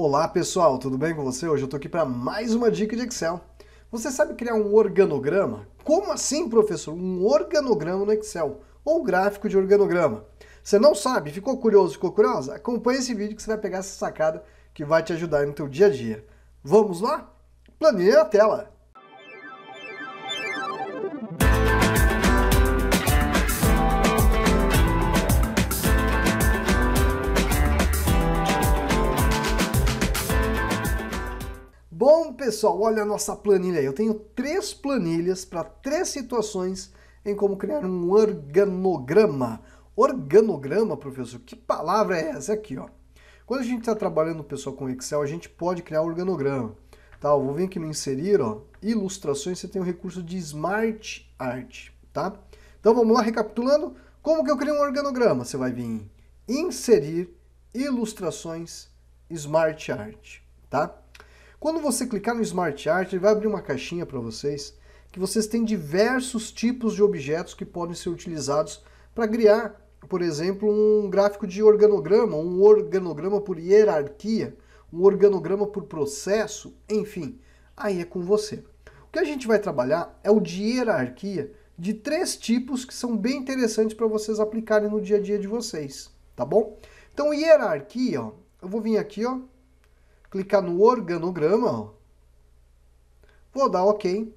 Olá pessoal, tudo bem com você? Hoje eu estou aqui para mais uma dica de Excel. Você sabe criar um organograma? Como assim, professor? Um organograma no Excel ou gráfico de organograma? Você não sabe? Ficou curioso? Ficou curiosa? Acompanhe esse vídeo que você vai pegar essa sacada que vai te ajudar no teu dia a dia. Vamos lá? Planeia a tela. pessoal, olha a nossa planilha aí. Eu tenho três planilhas para três situações em como criar um organograma. Organograma, professor, que palavra é essa? aqui, ó. Quando a gente está trabalhando, pessoal, com Excel, a gente pode criar organograma. Tá, eu vou vir aqui no inserir, ó, ilustrações, você tem o recurso de Smart Art, tá? Então vamos lá, recapitulando, como que eu crio um organograma? Você vai vir em inserir, ilustrações, Smart Art, tá? Quando você clicar no Smart Art, ele vai abrir uma caixinha para vocês, que vocês têm diversos tipos de objetos que podem ser utilizados para criar, por exemplo, um gráfico de organograma, um organograma por hierarquia, um organograma por processo, enfim, aí é com você. O que a gente vai trabalhar é o de hierarquia de três tipos que são bem interessantes para vocês aplicarem no dia a dia de vocês, tá bom? Então, hierarquia, ó, eu vou vir aqui, ó, clicar no organograma, ó. vou dar OK,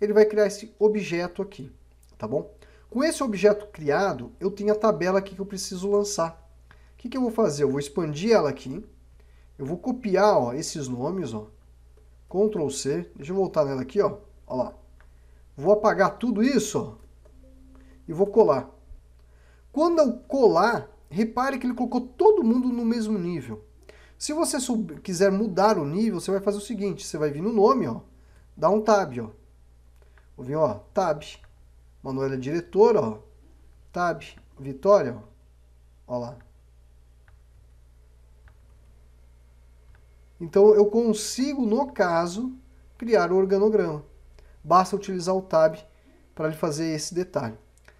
ele vai criar esse objeto aqui, tá bom? Com esse objeto criado, eu tenho a tabela aqui que eu preciso lançar. O que, que eu vou fazer? Eu vou expandir ela aqui, eu vou copiar ó, esses nomes, ó, Ctrl C, deixa eu voltar nela aqui, ó, ó lá. Vou apagar tudo isso ó, e vou colar. Quando eu colar, repare que ele colocou todo mundo no mesmo nível. Se você quiser mudar o nível, você vai fazer o seguinte, você vai vir no nome, ó, dá um tab, ó. Vou vir, ó, tab. Manuela é diretora, ó. Tab, Vitória, ó. Ó lá. Então eu consigo, no caso, criar o organograma. Basta utilizar o tab para ele fazer esse detalhe.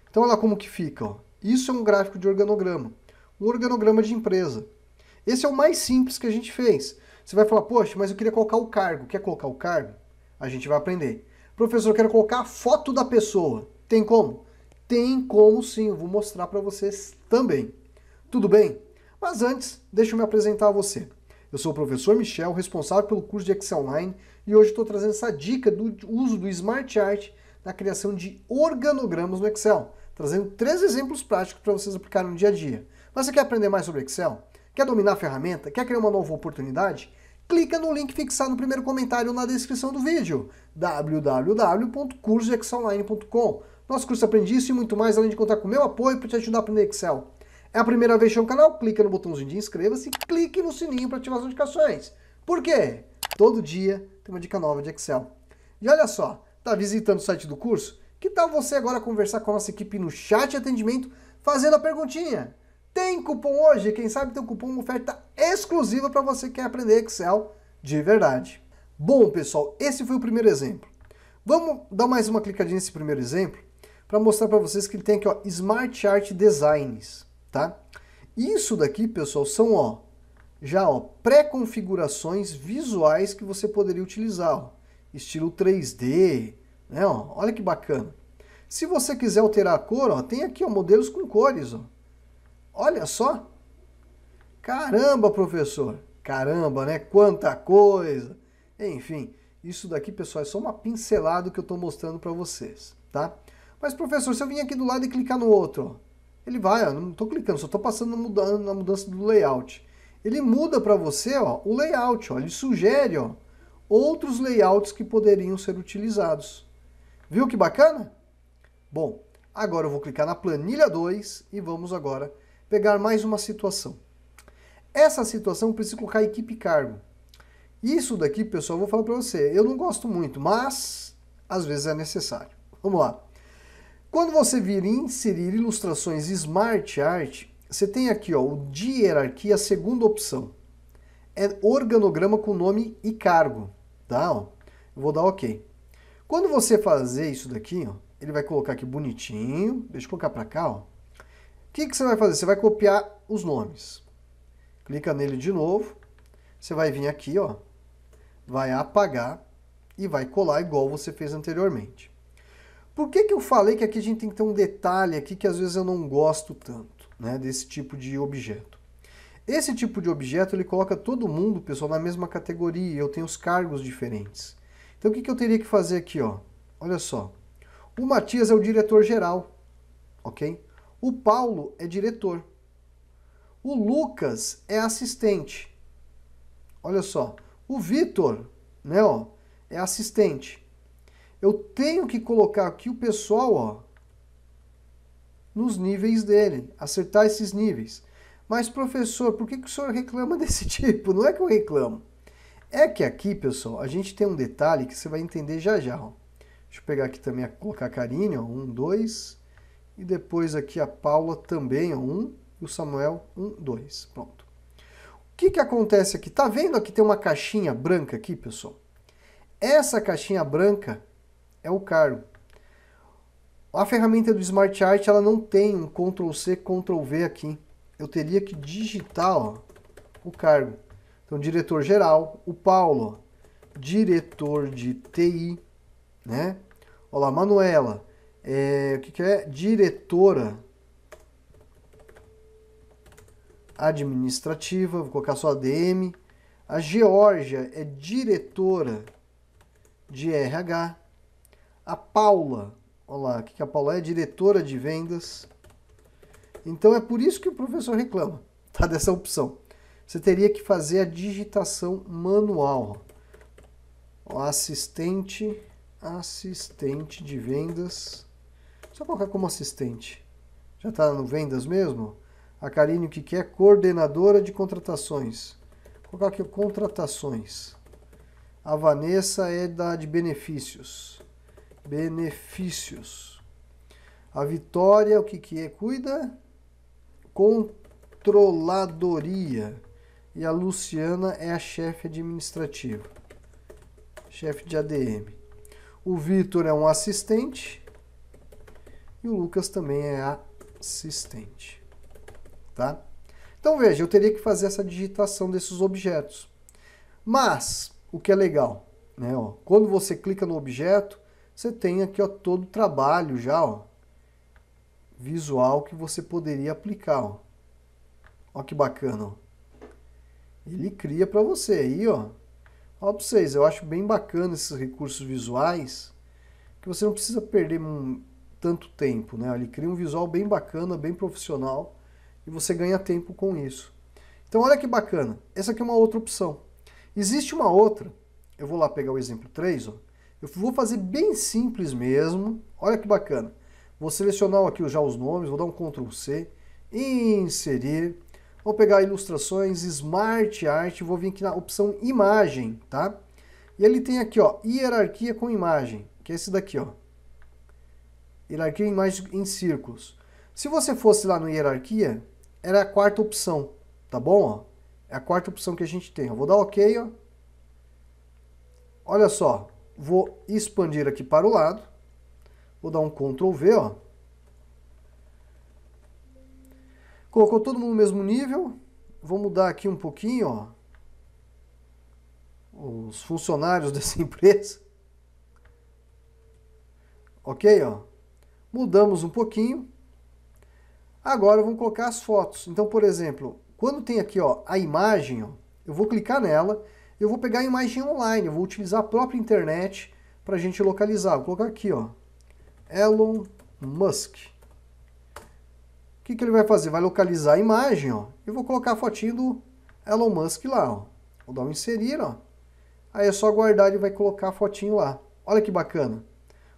Então olha lá como que fica, ó. Isso é um gráfico de organograma. Um organograma de empresa. Esse é o mais simples que a gente fez. Você vai falar, poxa, mas eu queria colocar o cargo. Quer colocar o cargo? A gente vai aprender. Professor, eu quero colocar a foto da pessoa. Tem como? Tem como sim, eu vou mostrar para vocês também. Tudo bem? Mas antes, deixa eu me apresentar a você. Eu sou o professor Michel, responsável pelo curso de Excel Online, e hoje estou trazendo essa dica do uso do Smart Chart na criação de organogramas no Excel, trazendo três exemplos práticos para vocês aplicarem no dia a dia. Mas você quer aprender mais sobre Excel? Quer dominar a ferramenta? Quer criar uma nova oportunidade? Clica no link fixado no primeiro comentário na descrição do vídeo, www.cursodexcelonline.com. Nosso curso Aprendi Isso e muito mais, além de contar com meu apoio para te ajudar a aprender Excel. É a primeira vez no canal? Clica no botãozinho de inscreva-se e clique no sininho para ativar as notificações. Por quê? Todo dia tem uma dica nova de Excel. E olha só, está visitando o site do curso? Que tal você agora conversar com a nossa equipe no chat de atendimento fazendo a perguntinha? Tem cupom hoje? Quem sabe tem um cupom, uma oferta exclusiva para você que quer aprender Excel de verdade. Bom, pessoal, esse foi o primeiro exemplo. Vamos dar mais uma clicadinha nesse primeiro exemplo para mostrar para vocês que ele tem aqui, ó, Smart Chart Designs, tá? Isso daqui, pessoal, são, ó, já, ó, pré-configurações visuais que você poderia utilizar, ó, estilo 3D, né, ó, olha que bacana. Se você quiser alterar a cor, ó, tem aqui, ó, modelos com cores, ó. Olha só! Caramba, professor! Caramba, né? Quanta coisa! Enfim, isso daqui, pessoal, é só uma pincelada que eu estou mostrando para vocês, tá? Mas, professor, se eu vim aqui do lado e clicar no outro, ó, ele vai, ó, não estou clicando, só estou passando na mudança do layout. Ele muda para você ó, o layout, ó, ele sugere ó, outros layouts que poderiam ser utilizados. Viu que bacana? Bom, agora eu vou clicar na planilha 2 e vamos agora pegar mais uma situação. Essa situação precisa colocar equipe cargo. Isso daqui, pessoal, vou falar para você, eu não gosto muito, mas às vezes é necessário. Vamos lá. Quando você vir inserir ilustrações Smart Art, você tem aqui ó, o de hierarquia, a segunda opção. É organograma com nome e cargo. Tá? Ó, eu vou dar OK. Quando você fazer isso daqui, ó, ele vai colocar aqui bonitinho. Deixa eu colocar para cá. Ó, que, que você vai fazer? Você vai copiar os nomes. Clica nele de novo. Você vai vir aqui, ó, vai apagar e vai colar igual você fez anteriormente. Por que, que eu falei que aqui a gente tem que ter um detalhe aqui que às vezes eu não gosto tanto, né, desse tipo de objeto? Esse tipo de objeto ele coloca todo mundo, pessoal, na mesma categoria, eu tenho os cargos diferentes. Então o que, que eu teria que fazer aqui, ó? Olha só, o Matias é o diretor geral, ok? O Paulo é diretor. O Lucas é assistente. Olha só. O Vitor, né, ó, é assistente. Eu tenho que colocar aqui o pessoal, ó, nos níveis dele, acertar esses níveis. Mas, professor, por que, que o senhor reclama desse tipo? Não é que eu reclamo. É que aqui, pessoal, a gente tem um detalhe que você vai entender já já. Ó. Deixa eu pegar aqui também, colocar carinho, ó, um, dois, e depois aqui a Paula também ó, 1 e o Samuel 1, 2. Pronto. O que, que acontece aqui? Tá vendo aqui tem uma caixinha branca aqui, pessoal? Essa caixinha branca é o cargo. A ferramenta do SmartChart ela não tem um Ctrl+C, Ctrl+V aqui. Eu teria que digitar ó, o cargo. Então, diretor geral, o Paulo, ó, diretor de TI, né? Olá, Manuela, é, o que, que é? Diretora administrativa, vou colocar só ADM. A Georgia é diretora de RH. A Paula, olha lá, o que, que a Paula é? Diretora de vendas. Então é por isso que o professor reclama, tá? Dessa opção. Você teria que fazer a digitação manual. assistente, assistente de vendas só colocar como assistente. Já está no vendas mesmo? A Karine, o que quer? É? Coordenadora de contratações. Vou colocar aqui contratações. A Vanessa é da de benefícios. Benefícios. A Vitória, o que, que é? Cuida. Controladoria. E a Luciana é a chefe administrativa. Chefe de ADM. O Vitor é um assistente e o Lucas também é assistente. Tá? Então veja, eu teria que fazer essa digitação desses objetos. Mas, o que é legal, né, ó, quando você clica no objeto, você tem aqui ó, todo o trabalho já ó, visual que você poderia aplicar. Ó. ó que bacana. Ó. Ele cria para você aí, ó. Ó vocês, eu acho bem bacana esses recursos visuais, que você não precisa perder um tanto tempo, né? Ele cria um visual bem bacana, bem profissional e você ganha tempo com isso. Então olha que bacana, essa aqui é uma outra opção. Existe uma outra, eu vou lá pegar o exemplo 3, ó. eu vou fazer bem simples mesmo, olha que bacana. Vou selecionar aqui já os nomes, vou dar um Ctrl C, inserir, vou pegar ilustrações, Smart Art, vou vir aqui na opção imagem, tá? E ele tem aqui, ó, hierarquia com imagem, que é esse daqui, ó. Hierarquia em mais em círculos. Se você fosse lá no hierarquia, era a quarta opção, tá bom? Ó? É a quarta opção que a gente tem. Eu vou dar OK, ó. Olha só, vou expandir aqui para o lado. Vou dar um Ctrl V, ó. Colocou todo mundo no mesmo nível. Vou mudar aqui um pouquinho, ó. Os funcionários dessa empresa. Ok, ó. Mudamos um pouquinho. Agora vamos colocar as fotos. Então, por exemplo, quando tem aqui ó, a imagem, ó, eu vou clicar nela, eu vou pegar a imagem online, eu vou utilizar a própria internet para a gente localizar. Vou colocar aqui, ó, Elon Musk. O que, que ele vai fazer? Vai localizar a imagem, ó, e vou colocar a fotinho do Elon Musk lá, ó. Vou dar um inserir, ó. Aí é só aguardar, ele vai colocar a fotinho lá. Olha que bacana.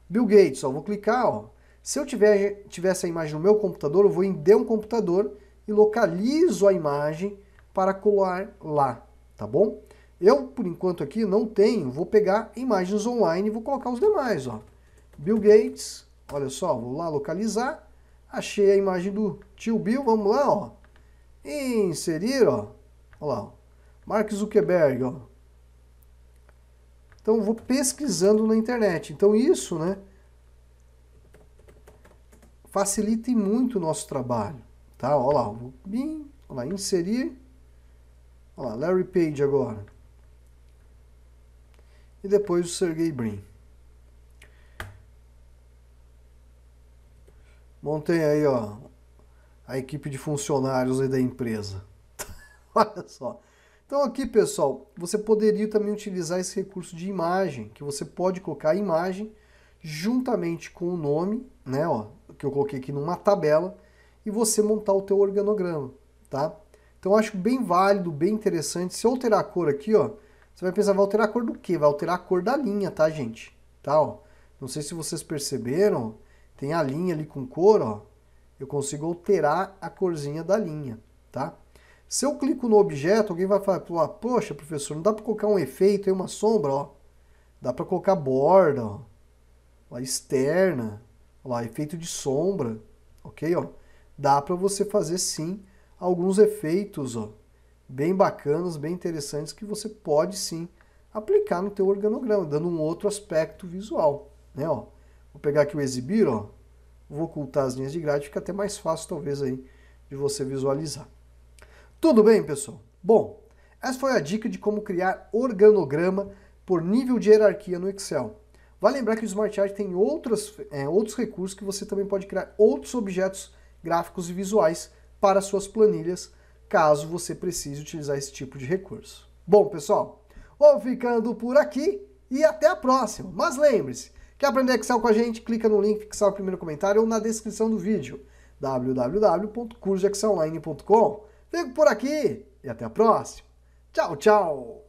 Bill Gates, ó, vou clicar, ó. Se eu tiver, tiver essa imagem no meu computador, eu vou em D um computador e localizo a imagem para colar lá, tá bom? Eu, por enquanto, aqui não tenho, vou pegar imagens online e vou colocar os demais, ó. Bill Gates, olha só, vou lá localizar, achei a imagem do tio Bill, vamos lá, ó. Inserir, ó. Olha lá, ó. Mark Zuckerberg, ó. Então, vou pesquisando na internet. Então, isso, né? facilita muito o nosso trabalho, tá? Olha lá, vou bim, olha lá, inserir, olha lá, Larry Page agora. E depois o Sergey Brin. Montei aí, ó, a equipe de funcionários aí da empresa. olha só. Então aqui, pessoal, você poderia também utilizar esse recurso de imagem, que você pode colocar a imagem juntamente com o nome, né, ó, que eu coloquei aqui numa tabela, e você montar o teu organograma, tá? Então acho bem válido, bem interessante. Se eu alterar a cor aqui, ó, você vai pensar, vai alterar a cor do quê? Vai alterar a cor da linha, tá, gente? Tá, ó. Não sei se vocês perceberam, tem a linha ali com cor, ó. Eu consigo alterar a corzinha da linha, tá? Se eu clico no objeto, alguém vai falar, ah, poxa, professor, não dá para colocar um efeito aí uma sombra, ó. Dá para colocar borda, ó lá, externa, lá, efeito de sombra, ok? Ó, dá para você fazer sim alguns efeitos ó, bem bacanas, bem interessantes que você pode sim aplicar no teu organograma, dando um outro aspecto visual, né? Ó, vou pegar aqui o exibir, ó, vou ocultar as linhas de grade, fica até mais fácil talvez aí de você visualizar. Tudo bem, pessoal? Bom, essa foi a dica de como criar organograma por nível de hierarquia no Excel. Vale lembrar que o Smart Art tem outras, é, outros recursos que você também pode criar outros objetos gráficos e visuais para suas planilhas, caso você precise utilizar esse tipo de recurso. Bom, pessoal, vou ficando por aqui e até a próxima. Mas lembre-se, quer aprender Excel com a gente? Clica no link fixado no primeiro comentário ou na descrição do vídeo www.cursoexcelonline.com. Fico por aqui e até a próxima. Tchau, tchau!